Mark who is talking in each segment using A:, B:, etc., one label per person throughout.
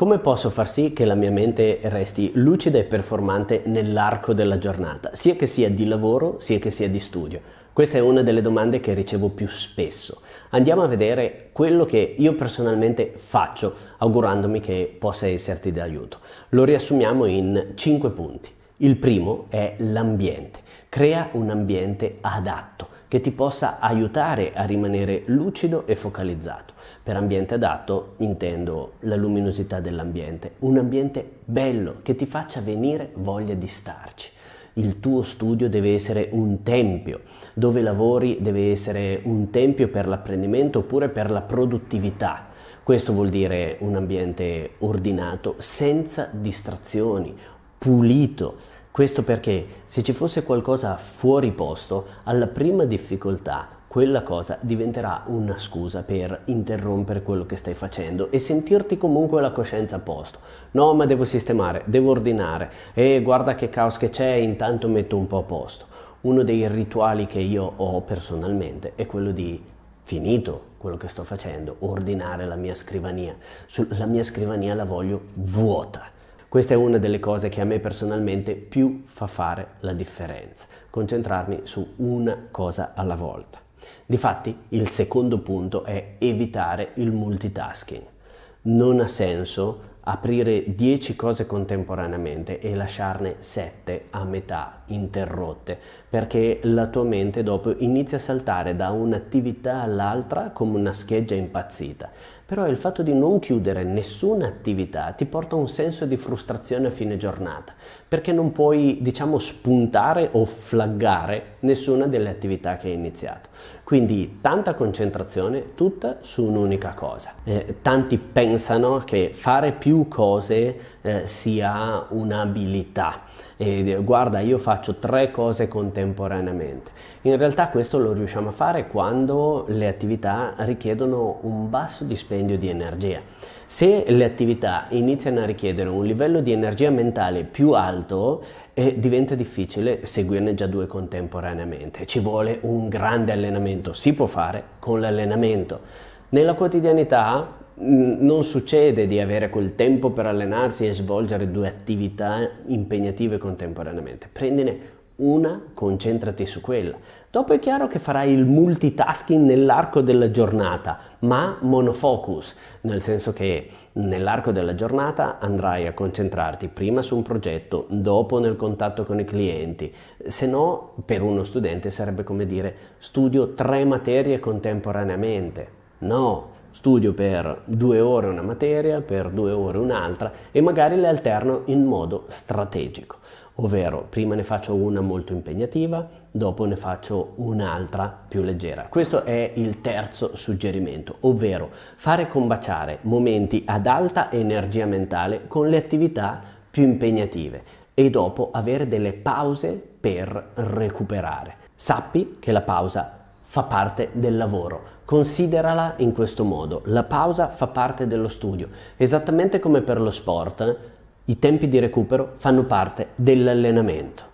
A: Come posso far sì che la mia mente resti lucida e performante nell'arco della giornata, sia che sia di lavoro, sia che sia di studio? Questa è una delle domande che ricevo più spesso. Andiamo a vedere quello che io personalmente faccio, augurandomi che possa esserti d'aiuto. Lo riassumiamo in 5 punti. Il primo è l'ambiente. Crea un ambiente adatto che ti possa aiutare a rimanere lucido e focalizzato. Per ambiente adatto intendo la luminosità dell'ambiente, un ambiente bello che ti faccia venire voglia di starci. Il tuo studio deve essere un tempio, dove lavori deve essere un tempio per l'apprendimento oppure per la produttività. Questo vuol dire un ambiente ordinato, senza distrazioni, pulito, questo perché se ci fosse qualcosa fuori posto, alla prima difficoltà quella cosa diventerà una scusa per interrompere quello che stai facendo e sentirti comunque la coscienza a posto. No, ma devo sistemare, devo ordinare e guarda che caos che c'è, intanto metto un po' a posto. Uno dei rituali che io ho personalmente è quello di finito quello che sto facendo, ordinare la mia scrivania. la mia scrivania la voglio vuota questa è una delle cose che a me personalmente più fa fare la differenza, concentrarmi su una cosa alla volta. Difatti, il secondo punto è evitare il multitasking. Non ha senso aprire 10 cose contemporaneamente e lasciarne 7 a metà interrotte perché la tua mente dopo inizia a saltare da un'attività all'altra come una scheggia impazzita però il fatto di non chiudere nessuna attività ti porta a un senso di frustrazione a fine giornata perché non puoi diciamo spuntare o flaggare nessuna delle attività che hai iniziato quindi tanta concentrazione, tutta su un'unica cosa. Eh, tanti pensano che fare più cose eh, sia un'abilità. E, eh, guarda, io faccio tre cose contemporaneamente. In realtà questo lo riusciamo a fare quando le attività richiedono un basso dispendio di energia. Se le attività iniziano a richiedere un livello di energia mentale più alto, eh, diventa difficile seguirne già due contemporaneamente. Ci vuole un grande allenamento, si può fare con l'allenamento. Nella quotidianità mm, non succede di avere quel tempo per allenarsi e svolgere due attività impegnative contemporaneamente. Prendine una, concentrati su quella. Dopo è chiaro che farai il multitasking nell'arco della giornata, ma monofocus, nel senso che nell'arco della giornata andrai a concentrarti prima su un progetto, dopo nel contatto con i clienti. Se no, per uno studente sarebbe come dire studio tre materie contemporaneamente. No, studio per due ore una materia, per due ore un'altra e magari le alterno in modo strategico ovvero prima ne faccio una molto impegnativa, dopo ne faccio un'altra più leggera. Questo è il terzo suggerimento, ovvero fare combaciare momenti ad alta energia mentale con le attività più impegnative e dopo avere delle pause per recuperare. Sappi che la pausa fa parte del lavoro. Considerala in questo modo. La pausa fa parte dello studio. Esattamente come per lo sport, i tempi di recupero fanno parte dell'allenamento.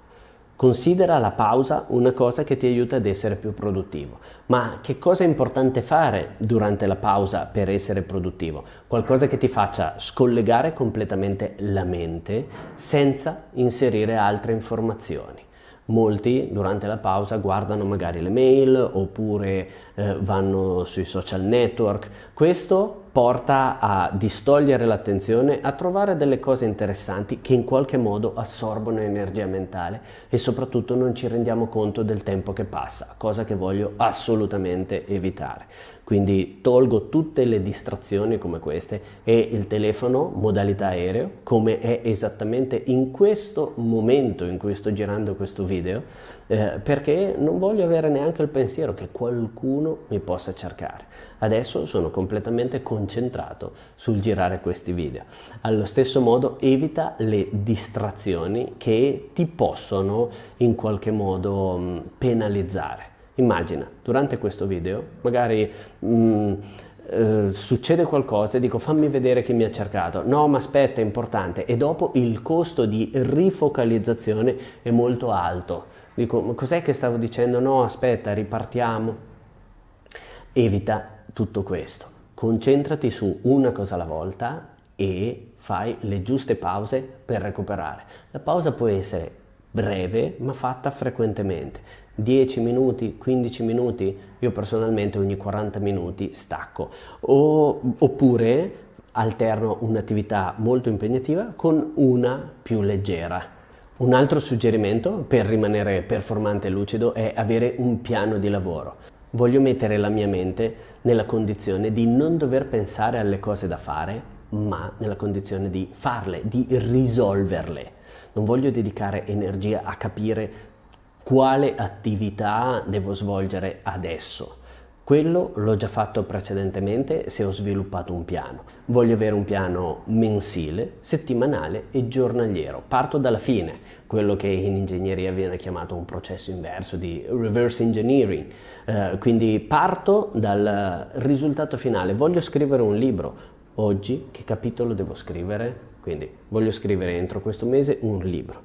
A: Considera la pausa una cosa che ti aiuta ad essere più produttivo. Ma che cosa è importante fare durante la pausa per essere produttivo? Qualcosa che ti faccia scollegare completamente la mente senza inserire altre informazioni. Molti durante la pausa guardano magari le mail oppure eh, vanno sui social network. Questo porta a distogliere l'attenzione, a trovare delle cose interessanti che in qualche modo assorbono energia mentale e soprattutto non ci rendiamo conto del tempo che passa, cosa che voglio assolutamente evitare. Quindi tolgo tutte le distrazioni come queste e il telefono, modalità aereo, come è esattamente in questo momento in cui sto girando questo video, eh, perché non voglio avere neanche il pensiero che qualcuno mi possa cercare. Adesso sono completamente concentrato sul girare questi video. Allo stesso modo evita le distrazioni che ti possono in qualche modo mh, penalizzare. Immagina, durante questo video, magari mh, mm, eh, succede qualcosa e dico fammi vedere chi mi ha cercato. No, ma aspetta, è importante. E dopo il costo di rifocalizzazione è molto alto. Dico, ma cos'è che stavo dicendo? No, aspetta, ripartiamo. Evita tutto questo. Concentrati su una cosa alla volta e fai le giuste pause per recuperare. La pausa può essere breve ma fatta frequentemente. 10 minuti, 15 minuti, io personalmente ogni 40 minuti stacco. O, oppure alterno un'attività molto impegnativa con una più leggera. Un altro suggerimento per rimanere performante e lucido è avere un piano di lavoro. Voglio mettere la mia mente nella condizione di non dover pensare alle cose da fare, ma nella condizione di farle, di risolverle non voglio dedicare energia a capire quale attività devo svolgere adesso. Quello l'ho già fatto precedentemente se ho sviluppato un piano. Voglio avere un piano mensile, settimanale e giornaliero. Parto dalla fine, quello che in ingegneria viene chiamato un processo inverso di reverse engineering. Eh, quindi parto dal risultato finale. Voglio scrivere un libro. Oggi che capitolo devo scrivere? Quindi voglio scrivere entro questo mese un libro.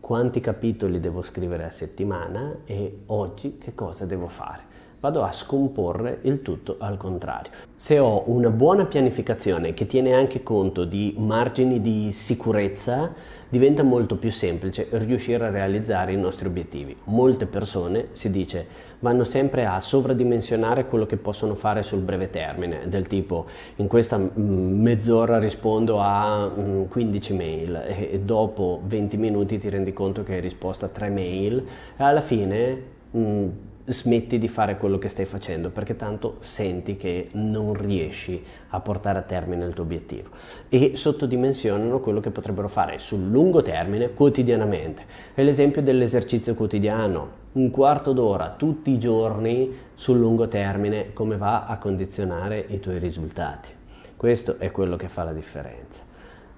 A: Quanti capitoli devo scrivere a settimana e oggi che cosa devo fare? vado a scomporre il tutto al contrario. Se ho una buona pianificazione che tiene anche conto di margini di sicurezza, diventa molto più semplice riuscire a realizzare i nostri obiettivi. Molte persone, si dice, vanno sempre a sovradimensionare quello che possono fare sul breve termine, del tipo in questa mm, mezz'ora rispondo a 15 mm, mail e dopo 20 minuti ti rendi conto che hai risposto a 3 mail e alla fine mm, smetti di fare quello che stai facendo perché tanto senti che non riesci a portare a termine il tuo obiettivo e sottodimensionano quello che potrebbero fare sul lungo termine quotidianamente. È l'esempio dell'esercizio quotidiano, un quarto d'ora tutti i giorni sul lungo termine come va a condizionare i tuoi risultati. Questo è quello che fa la differenza.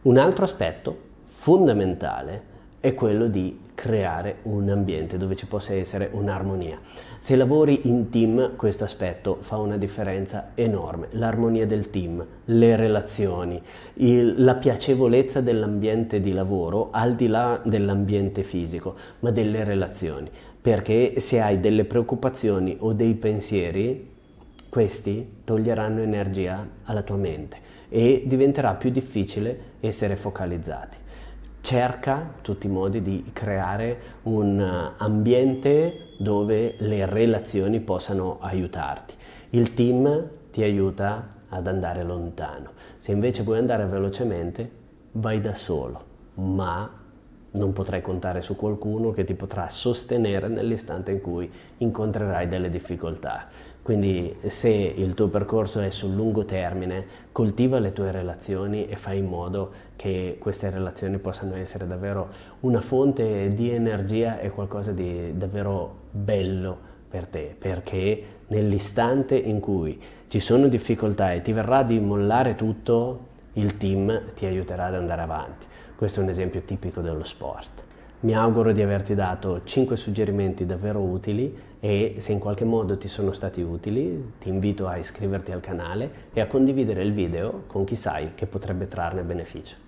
A: Un altro aspetto fondamentale è quello di creare un ambiente dove ci possa essere un'armonia. Se lavori in team questo aspetto fa una differenza enorme, l'armonia del team, le relazioni, il, la piacevolezza dell'ambiente di lavoro al di là dell'ambiente fisico, ma delle relazioni, perché se hai delle preoccupazioni o dei pensieri, questi toglieranno energia alla tua mente e diventerà più difficile essere focalizzati cerca in tutti i modi di creare un eh, ambiente dove le relazioni possano aiutarti. Il team ti aiuta ad andare lontano. Se invece vuoi andare velocemente, vai da solo, ma non potrai contare su qualcuno che ti potrà sostenere nell'istante in cui incontrerai delle difficoltà. Quindi se il tuo percorso è sul lungo termine, coltiva le tue relazioni e fai in modo che queste relazioni possano essere davvero una fonte di energia e qualcosa di davvero bello per te, perché nell'istante in cui ci sono difficoltà e ti verrà di mollare tutto, il team ti aiuterà ad andare avanti. Questo è un esempio tipico dello sport. Mi auguro di averti dato 5 suggerimenti davvero utili e se in qualche modo ti sono stati utili ti invito a iscriverti al canale e a condividere il video con chi sai che potrebbe trarne beneficio.